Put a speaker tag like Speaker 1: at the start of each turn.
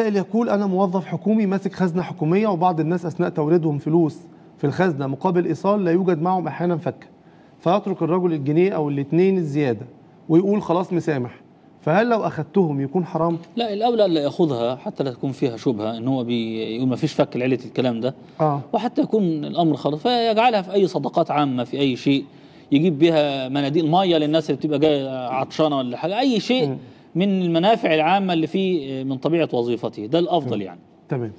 Speaker 1: سائل يقول أنا موظف حكومي ماسك خزنة حكومية وبعض الناس أثناء توريدهم فلوس في الخزنة مقابل إيصال لا يوجد معهم أحيانا فكة فيترك الرجل الجنيه أو الاثنين الزيادة ويقول خلاص مسامح فهل لو أخذتهم يكون حرام؟
Speaker 2: لا الأولى ألا يأخذها حتى لا تكون فيها شبهة إن هو بيقول ما فيش فك لعلة الكلام ده آه. وحتى يكون الأمر خلاص فيجعلها في أي صدقات عامة في أي شيء يجيب بها مناديل مية للناس اللي بتبقى جاية عطشانة ولا حاجة أي شيء م. من المنافع العامة اللي فيه آه، من طبيعة وظيفته
Speaker 3: ده الأفضل يعني
Speaker 4: تمام